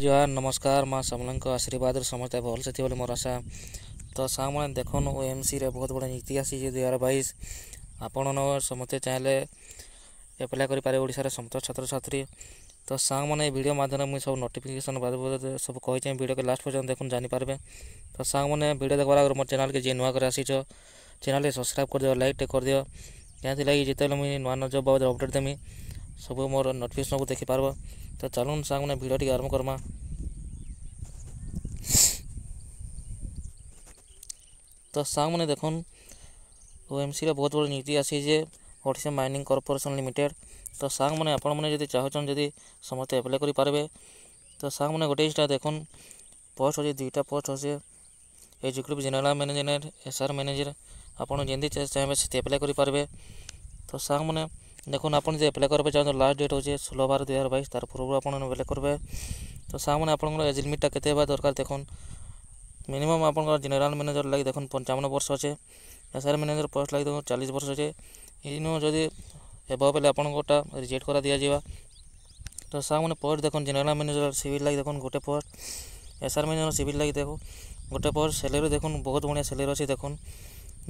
जुआर नमस्कार माँ समल आशीर्वाद समस्त भल से थी मोर आशा तो साम देख ओ एम सी बहुत बड़ा नीति आसी दुई हजार बैस आपण समस्ते चाहिए एप्लाय करें समस्त छात्र छात्री तो सांग मैंने भिडियो मध्यम मुझे सब नोटिफिकेसन बाद सब कही भिडियो के लास्ट पर्यटन देखने जानपारे तो सांग मैंने भिड देखा आगे मोर चेल के नुआ कर आसीच चेल के सब्सक्राइब कर दिव लाइक कर दिव क्या लगे जितने मुझे नुआ नजर बाबद अपडेट देमी सब मोर नोटिकेसन को देखिपार तो चलून सांग मैंने भिड टे आरंभ करमा तो सांग मैंने देखन ओ एम सी बहुत बड़ी नीति आसीजे ओडिशा माइनिंग कॉर्पोरेशन लिमिटेड तो सांग मैंने आपण मैंने जी चाहन जी समस्त एप्लाई करेंगे तो सांग मैंने गोटे इंसा देख पोस्ट हो दुईटा पोस्ट हो executive general manager S R manager आपड़ जी चाहिए से एप्लाई करें तो सांग मैंने দেখুন আপন যে আপ্লাই করবে চাহুন লাস্ট ডেট হচ্ছে ষোলো বার দুই হাজার বাইশ তার পূর্ব আপনার আপ্লাই করবে তো সামনে আপনার এজ লিমিটটা কেতে হওয়া দরকার দেখুন মিনিমম আপনার জেনারেল ম্যানেজর লাগে দেখুন পঞ্চাবন বর্ষ আছে এসআর ম্যানেজর পোস্ট লাগে দেখুন চালিশ বর্ষ আছে ইনু যদি ହେବ ବେଲେ ଆପଣଙ୍କଟା ରିଜେକ୍ଟ କରା ଦିଆଯିବା ତ ସାର୍ମାନେ ପୋଷ୍ଟ ଦେଖୁନ୍ ଜେନେରାଲ୍ ମ୍ୟାନେଜର୍ ସିଭିଲ୍ ଲାଗି ଦେଖୁନ୍ ଗୋଟେ ପୋଷ୍ଟ ଏସ୍ଆର୍ ମ୍ୟାନେଜର୍ ସିଭିଲ୍ ଲାଗି ଦେଖୁ ଗୋଟେ ପୋଷ୍ଟ ସେଲେରୀ ଦେଖୁନ୍ ବହୁତ ବଢ଼ିଆ ସେଲେରୀ ଅଛି ଦେଖୁନ୍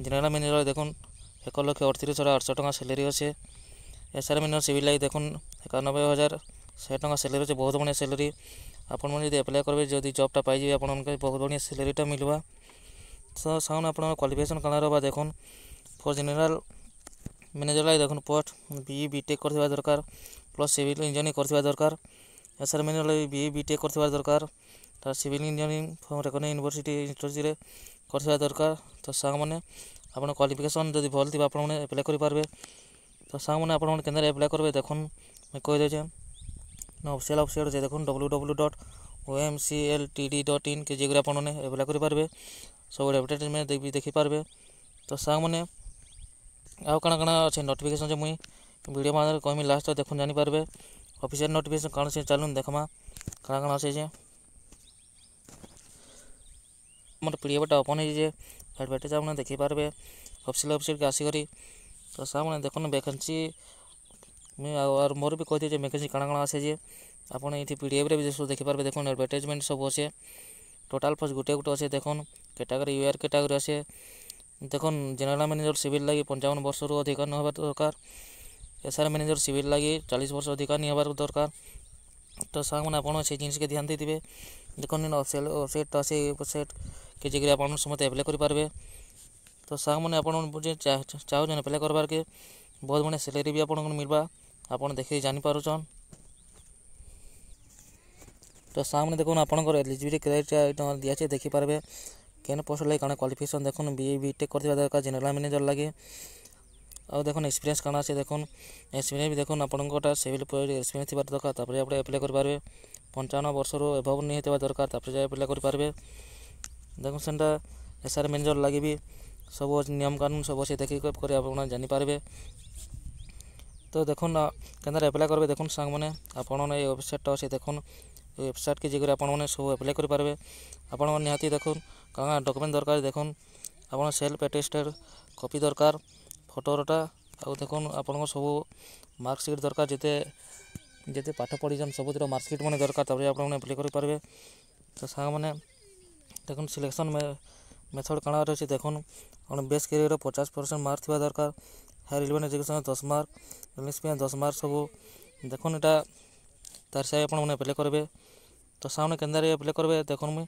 ଜେନେରାଲ୍ ମ୍ୟାନେଜର୍ ଦେଖୁନ୍ ଏକ ଲକ୍ଷ ଅଠତିରିଶ ହଜାର ଆଠଶହ ଟଙ୍କା ସେଲେରୀ ଅଛେ ଏସ୍ଆର୍ ମିନିମମ୍ ସିଭିଲ୍ ଲାଗି ଦେଖୁନ୍ ଏକାନବେ ହଜାର ଶହେ ଟଙ୍କା ସାଲାରୀ ଅଛେ ବହୁତ ବଢ଼ିଆ ସାଲାରୀ ଆପଣମାନେ ଯଦି ଆପ୍ଲାଏ କରିବେ ଯଦି ଜବ୍ଟା ପାଇଯିବେ ଆପଣମାନକେ ବହୁତ ବଢ଼ିଆ ସାଲାରୀଟା ମିଲ୍ବା ତ ସାଉନ୍ ଆପଣଙ୍କର କ୍ୱାଲିଫିକେସନ୍ କାଣା ରବା ଦେଖୁନ୍ ଫର୍ ଜେନେରାଲ୍ ମ୍ୟାନେଜର୍ ଲାଗି ଦେଖୁନ୍ ପୋଷ୍ଟ ବି ଇ ବି ଟେକ୍ କରିଥିବା ଦରକାର ପ୍ଲସ୍ ସିଭିଲ୍ ଇଞ୍ଜିନିୟରିଂ କରିଥିବା ଦରକାର ଏସ୍ଆର୍ ମ୍ୟାନେଜର୍ ଲାଗି ବି ଇ ବି ଟେକ୍ କରିଥିବା ଦରକାର ତାର civil engineering from recognized university ଇନ୍ଷ୍ଟିଚ୍ୟୁଟ୍ରେ କରିଥିବା ଦରକାର ତ ସାଙ୍ଗମାନେ ଆପଣ କ୍ୱାଲିଫିକେସନ୍ ଯଦି ଭଲ ଥିବ ଆପଣମାନେ ଆପ୍ଲାଏ କରିପାରିବେ তো ସାଙ୍ଗମାନେ ଆପଣମାନେ କେନ୍ତାରେ ଆପ୍ଲାଏ କରିବେ ଦେଖୁନ୍ ମୁଇଁ କହିଦେଉଛେ ଅଫିସିଆଲ୍ ୱେବସାଇଟ୍ ଅଛେ ଦେଖୁନ୍ W W dot O M C L T D dot ଇନ୍କେ ଯାଇକରି ଆପଣମାନେ ଆପ୍ଲାଏ କରିପାରିବେ ସବୁ ଆଡ଼ଭର୍ଟାଇଜମେଣ୍ଟ ବି ଦେଖିପାରିବେ ତ ସାଙ୍ଗମାନେ ଆଉ କାଣା କାଣା ଅଛେ ନୋଟିଫିକେସନ୍ ଯେ ମୁଇଁ ଭିଡ଼ିଓ ମାଧ୍ୟମରେ କହିମି ଲାଷ୍ଟ ଦେଖୁନ୍ ଜାଣିପାରିବେ ଅଫିସିଆଲ୍ ନୋଟିଫିକେସନ୍ କାଣା ସେ ଚାଲୁନ୍ ଦେଖ୍ମା କାଣା କାଣା ଅଛେ ଯେ ମୋର ପିଡ଼ିଏଫ୍ଟା ଓପନ୍ ହେଇଛେ ଆଡ଼ଭର୍ଟାଇଜ୍ ଆପଣ ଦେଖିପାରିବେ ଅଫିସିଆଲ୍ ୱେବସାଇଟ୍କେ ଆସିକରି ତ ସାର୍ମାନେ ଦେଖୁନ୍ ଭ୍ୟାକେନ୍ସି ମୁଇଁ ଆଉ ଆର୍ ମୋର ବି କହିଦେଉଛେ ଭେକେନ୍ସି କାଣା କାଣା ଅଛେ ଯେ ଆପଣ ଏଇଠି ପି ଡ଼ି ଏଫ୍ରେ ବି ସବୁ ଦେଖିପାରିବେ ଦେଖୁନ୍ ଆଡ଼ଭର୍ଟାଇଜମେଣ୍ଟ ସବୁ ଅଛେ ଟୋଟାଲ୍ ଫାର୍ଷ୍ଟ ଗୁଟେ ଗୁଟେ ଅଛେ ଦେଖୁନ୍ କେଟାଗୋରୀ ୟୁଆର୍ କେଟାଗୋରୀ ଅଛେ ଦେଖୁନ୍ ଜେନେରାଲ୍ ମ୍ୟାନେଜର୍ ସିଭିଲ୍ ଲାଗି ପଞ୍ଚାବନ ବର୍ଷରୁ ଅଧିକା ନ ହେବା ଦରକାର ଏସ୍ଆର୍ ମ୍ୟାନେଜର୍ ସିଭିଲ୍ ଲାଗି ଚାଳିଶ ବର୍ଷ ଅଧିକା ନି ହେବାର ଦରକାର ତ ସାର୍ମାନେ ଆପଣ ସେ ଜିନିଷକେ ଧ୍ୟାନ ଦେଇଥିବେ ଦେଖୁନ୍ ଯେନ୍ ୱେବସାଇଟ୍ ଅଛି ୱେବସାଇଟ୍ କେ ଯାଇକରି ଆପଣ ସମସ୍ତେ ଆପ୍ଲାଏ କରିପାରିବେ ତ ସାଙ୍ଗମାନେ ଆପଣମାନେ ଚାହୁଁଛନ୍ ଆପ୍ଲାଏ କର୍ବାର୍କେ ବହୁତ ବଢ଼ିଆ ସେଲେରୀ ବି ଆପଣଙ୍କୁ ମିଲ୍ବା ଆପଣ ଦେଖିକି ଜାଣିପାରୁଛନ୍ ତ ସାର୍ମାନେ ଦେଖୁନ୍ ଆପଣଙ୍କର ଏଲିଜିବିଲିଟି କ୍ରାଇଟେରିଆ ଦିଆଛି ଦେଖିପାରିବେ କେନ୍ ପୋଷ୍ଟ ଲାଗି କାଣା କ୍ୱାଲିଫିକେସନ୍ ଦେଖୁନ୍ ବି ବି ଟେକ୍ କରିଥିବା ଦରକାର ଜେନେରାଲ୍ ମ୍ୟାନେଜର୍ ଲାଗି ଆଉ ଦେଖୁନ୍ ଏକ୍ସପିରିଏନ୍ସ କାଣା ଅଛି ଦେଖୁନ୍ ଏକ୍ସପିରିଏନ୍ସ ବି ଦେଖୁନ୍ ଆପଣଙ୍କଟା ସିଭିଲ୍ ଏକ୍ସପିରିଏନ୍ସ ଥିବା ଦରକାର ତାପରେ ଆପଣ ଆପ୍ଲାଏ କରିପାରିବେ ପଞ୍ଚାବନ ବର୍ଷରୁ ଏଭବ୍ ନେଇ ହେଇଥିବା ଦରକାର ତାପରେ ଯାଇ ଆପ୍ଲାଏ କରିପାରିବେ ଦେଖୁନ୍ ଏସ୍ ଆର୍ ମ୍ୟାନେଜର୍ ଲାଗି ବି सब नियम कानून सब से देख कर जानपर तो देख क्या एप्लाय करेंगे देखु सांग मैंने आपने ये वेबसाइट अच्छे देख वेबसाइट के जी आपने सब एप्लाय करेंगे आपति देख क्या डकुमेंट दरकार देख सेल्फ एटेस्टेड कपी दरकार फटोरटा आ देख आप सब मार्कशीट दरकार जिते जिते पाठ पढ़ी सब मार्कसीट मैंने दरकार आप्लाय करेंगे तो सांग मैंने देख सिलेक्शन मेथड कण अच्छे देख बेस् कैरियर पचास परसेंट मार्क थी दरकार हायर इलेवेन एजुकेशन दस मार्क इंग्लीश पे दस मार्क सब देख इटा तार से आपने एप्लाय करेंगे तो साउंड के एप्लाय करेंगे देख मुई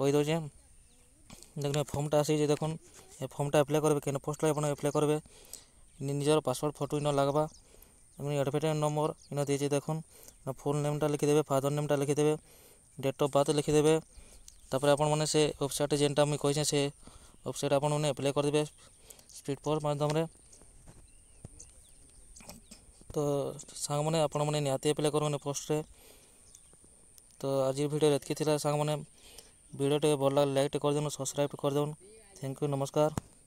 कहीदे देख फर्मटा आई देख ए फर्मटा एप्लाय करेंगे कहीं फर्स्ट आप एप्लाय करेंगे निजर पासवर्ड फटो इन लगवा एडभटाइज नंबर इन दे देख फुल नेमटा लिखीदे फादर नेमटा लिखिदेवे डेट अफ बार्थ लिखिदेवे ତାପରେ ଆପଣମାନେ ସେ ୱେବସାଇଟ୍ ଯେନ୍ଟା ମୁଇଁ କହିଛେଁ ସେ ୱେବସାଇଟ୍ ଆପଣମାନେ ଆପ୍ଲାଏ କରିଦେବେ ସ୍ପିଡ଼୍ ପୋଷ୍ଟ ମାଧ୍ୟମରେ ତ ସାଙ୍ଗମାନେ ଆପଣମାନେ ନିହାତି ଆପ୍ଲାଏ କରନ୍ତୁ ପୋଷ୍ଟରେ ତ ଆଜି ଭିଡ଼ିଓ ଏତିକି ଥିଲା ସାଙ୍ଗମାନେ ଭିଡ଼ିଓଟେ ଭଲ ଲାଗିଲେ ଲାଇକ୍ଟେ କରିଦେଉନ୍ ସବସ୍କ୍ରାଇବ୍ କରିଦେଉନ୍ ଥ୍ୟାଙ୍କ ୟୁ ନମସ୍କାର